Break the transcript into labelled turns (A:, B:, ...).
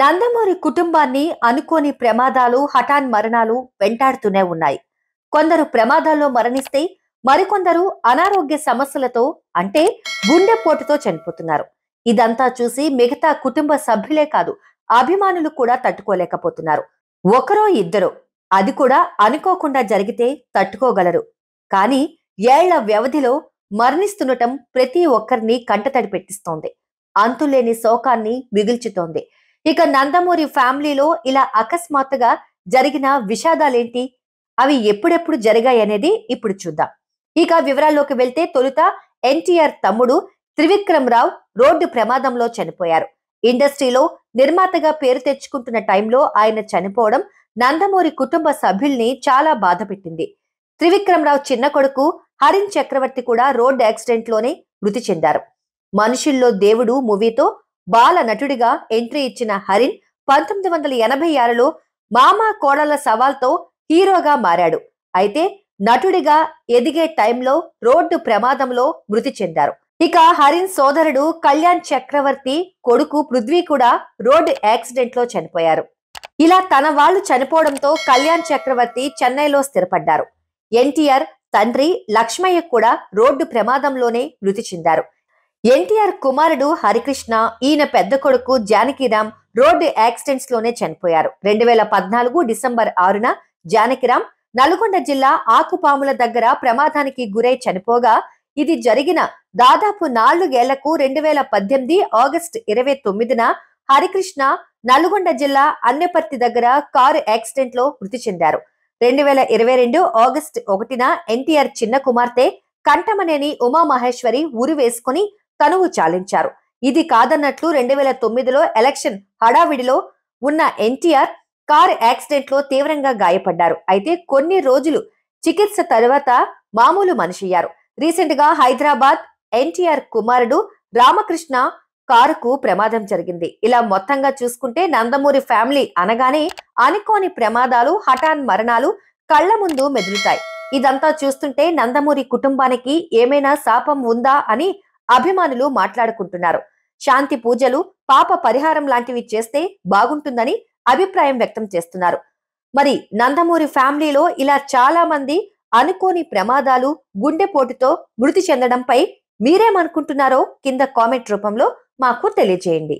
A: నందమూరి కుటుంబాన్ని అనుకోని ప్రమాదాలు హఠాన్ మరణాలు వెంటాడుతూనే ఉన్నాయి కొందరు ప్రమాదాల్లో మరణిస్తే మరికొందరు అనారోగ్య సమస్యలతో అంటే గుండెపోటుతో చనిపోతున్నారు ఇదంతా చూసి మిగతా కుటుంబ సభ్యులే కాదు అభిమానులు కూడా తట్టుకోలేకపోతున్నారు ఒకరో ఇద్దరు అది కూడా అనుకోకుండా జరిగితే తట్టుకోగలరు కానీ ఏళ్ల వ్యవధిలో మరణిస్తుండటం ప్రతి ఒక్కరిని కంటతడి పెట్టిస్తోంది అంతులేని శోకాన్ని మిగిల్చుతోంది ఇక నందమూరి ఫ్యామిలీలో ఇలా అకస్మాత్తుగా జరిగిన విషాదాలేంటి అవి ఎప్పుడెప్పుడు జరిగాయి అనేది ఇప్పుడు చూద్దాం ఇక వివరాల్లోకి వెళ్తే తొలుత ఎన్టీఆర్ తమ్ముడు త్రివిక్రమ్ రావు రోడ్డు ప్రమాదంలో చనిపోయారు ఇండస్ట్రీలో నిర్మాతగా పేరు తెచ్చుకుంటున్న టైంలో ఆయన చనిపోవడం నందమూరి కుటుంబ సభ్యుల్ని చాలా బాధ పెట్టింది త్రివిక్రమ్ రావు చిన్న కొడుకు హరిన్ చక్రవర్తి కూడా రోడ్డు యాక్సిడెంట్ లోనే మృతి చెందారు మనుషుల్లో దేవుడు మూవీతో బాల నటుడిగా ఎంట్రీ ఇచ్చిన హరిన్ పంతొమ్మిది వందల ఎనభై ఆరులో మామా కోడల సవాల్తో హీరోగా మారాడు అయితే నటుడిగా ఎదిగే టైంలో రోడ్డు ప్రమాదంలో మృతి చెందారు ఇక హరిన్ సోదరుడు కళ్యాణ్ చక్రవర్తి కొడుకు పృథ్వీ కూడా రోడ్డు యాక్సిడెంట్ లో చనిపోయారు ఇలా తన వాళ్ళు చనిపోవడంతో కళ్యాణ్ చక్రవర్తి చెన్నైలో స్థిరపడ్డారు ఎన్టీఆర్ తండ్రి లక్ష్మయ్య కూడా రోడ్డు ప్రమాదంలోనే మృతి చెందారు ఎన్టీఆర్ కుమారుడు హరికృష్ణ ఈయన పెద్ద కొడుకు జానకిరామ్ రోడ్డు యాక్సిడెంట్స్ లోనే చనిపోయారు రెండు వేల పద్నాలుగు డిసెంబర్ ఆరున జానకిరామ్ నల్గొండ జిల్లా ఆకుపాముల దగ్గర ప్రమాదానికి గురై చనిపోగా ఇది జరిగిన దాదాపు నాలుగేళ్లకు రెండు వేల పద్దెనిమిది ఆగస్ట్ ఇరవై తొమ్మిదిన హరికృష్ణ నల్గొండ జిల్లా అన్నపర్తి దగ్గర కారు యాక్సిడెంట్ లో మృతి చెందారు రెండు వేల ఇరవై రెండు ఆగస్ట్ ఒకటిన ఎన్టీఆర్ చిన్న కుమార్తె కంఠమనేని ఉమామహేశ్వరి ఉరి వేసుకుని తనువు చాలించారు ఇది కాదన్నట్లు రెండు వేల తొమ్మిదిలో ఎలక్షన్ హడావిడిలో ఉన్న ఎన్టీఆర్ కార్ యాక్సిడెంట్ లో తీవ్రంగా గాయపడ్డారు అయితే కొన్ని రోజులు చికిత్స తర్వాత మామూలు మనిషియ్యారు రీసెంట్ గా హైదరాబాద్ ఎన్టీఆర్ కుమారుడు రామకృష్ణ కారుకు ప్రమాదం జరిగింది ఇలా మొత్తంగా చూసుకుంటే నందమూరి ఫ్యామిలీ అనగానే అనుకోని ప్రమాదాలు హఠాన్ మరణాలు కళ్ల ముందు మెదులుతాయి ఇదంతా చూస్తుంటే నందమూరి కుటుంబానికి ఏమైనా శాపం ఉందా అని అభిమానులు మాట్లాడుకుంటున్నారు శాంతి పూజలు పాప పరిహారం లాంటివి చేస్తే బాగుంటుందని అభిప్రాయం వ్యక్తం చేస్తున్నారు మరి నందమూరి ఫ్యామిలీలో ఇలా చాలా మంది అనుకోని ప్రమాదాలు గుండెపోటుతో మృతి చెందడంపై మీరేమనుకుంటున్నారో కింద కామెంట్ రూపంలో మాకు తెలియజేయండి